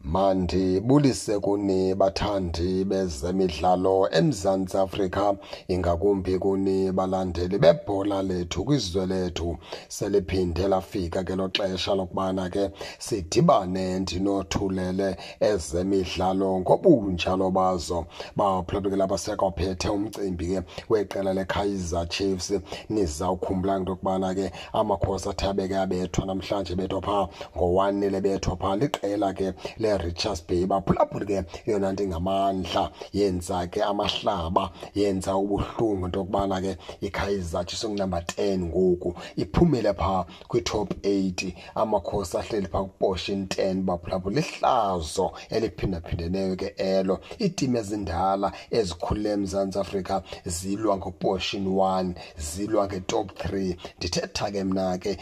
mandibulise kuni bathandi bezemidlalo eMzantsi Afrika ingakumbi kuni balandeli bebhola lethu kwizwe lethu seliphinde lafika ke lo xesha lokubana ke sidibane ndinothulele ezemidlalo ngobunjalo bazo baphulaphula ke laba sekophethe umcimbi ke weqela leKaizer Chiefs nizawukhumbula into yokubana ke amakhosi athabeke abethwa namhlanje bethwa phaa ngowanele bethwa phaa liqela ke le-richards bay baphulaphula ke yona nto ingamandla yenza ke amahlaba yenza ubuhlungu into yokubana ke ikhayizathi sokunumber 10 ngoku iphumele phaa kwi-top 8 amakhosi ahleli phaa kuboshin 10 baphulaphula lihlazo eliphindaphindeneyo ke elo iitim ezindala ezikhulule emzantsi afrika zilwa ngoboshin 1 zilwa ngetop 3 ndithetha ke mna ke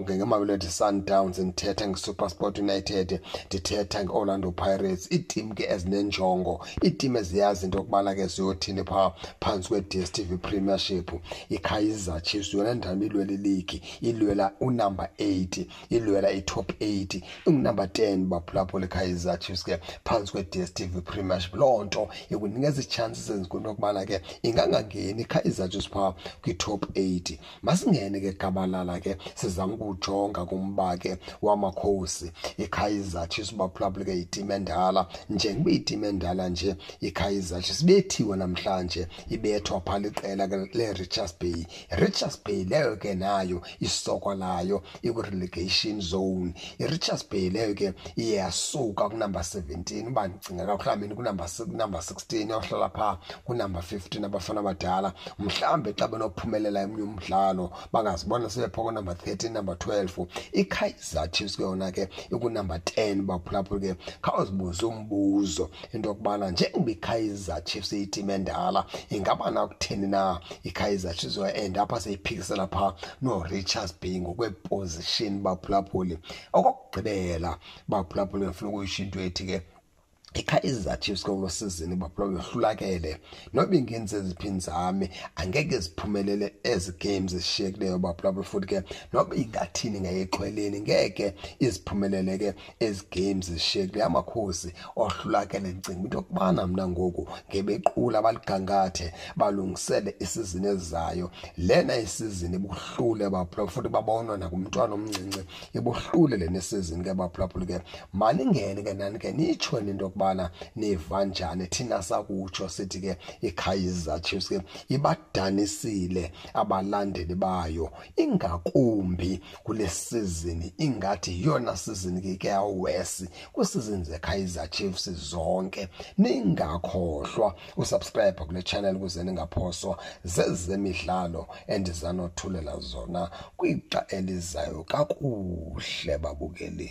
ngemamelodi sundowns ndithethe ngesupersport united ndithetha sithetha ngeOrlando Pirates iitim ke ezinenjongo iitim eziyazi into yokubana ke ziyothini phaa phantsi kwe-dstv premiership ikaizer chiefs yona ndaba ilwela iligi ilwela unumber eight ilwela itop eight ingunumber ten baphulaphula ikaizer chiefs ke phantsi kwe-dstv premiership loo nto ikunikeza ii-chances ezinkulu into yokubana ke ingangangeni ikaizer chiefs phaa kwitop eight masingene ke gabalala ke sizama ukujonga kumba ke wamakhosi ikaizer chiefs baph ukuqabuleka yitim endala njengoba iyitim endala nje iKaizer sibethiwe namhlanje ibethwa phala iqela le-Richards Bay Richards Bay leyo ke nayo isokwa layo iku-relegation zone iRichards Bay leyo ke iyasuka kunumber 17 uba ndicinga kakuhlabeni kunumber number 16 yohlala pha kunumber 15 abafana abadala mhlambe xa benophumelela emnye umdlalo bangazibona sebephoko number 13 number 12 iKaizer Chiefs ke yona ke ikunumber 10 baphula ngoku ke khawuzibuze umbuzo into yokubana njengoba ikaizer chiefs iyitim endala ingaba nakutheni na ikaizer chiefs and apha seyiphikisela phaa noorichards b ngokweepozishini baphulaphuli okokugqibela baphulaphuli ngafuna ukuyitsho into ethi ke ikha izizathu yesikolo sizini baphulo yohlulakele noba ingenzi eziphini zami angeke ziphumelele ezi games ezishiyekileyo baphulo futhi ke noba ingathini ngayexhweleni ngeke iziphumelele ke ezi games ezishiyekileyo amakhosi ohlulakele ndicinga into yokubana mna ngoku ngebequla abaligangathe balungisele isizini ezizayo lena isizini ibuhlule baphulo futhi babonwa nakumntwana omncinci ibuhlule lena isizini ke baphulo ke maningene ke nani ke nitsho into ukubana nivanjani thina sakutsho sithi ke iKaizer Chiefs ke ibadanisile abalandeli bayo ingakumbi kule season ingathi yona season ke kuyawesi kusizini zeKaizer Chiefs zonke ningakhohlwa usubscribe kule channel ukuze ningaphoswa zezemidlalo endizanothulela zona kwixa elizayo kakuhle babukeli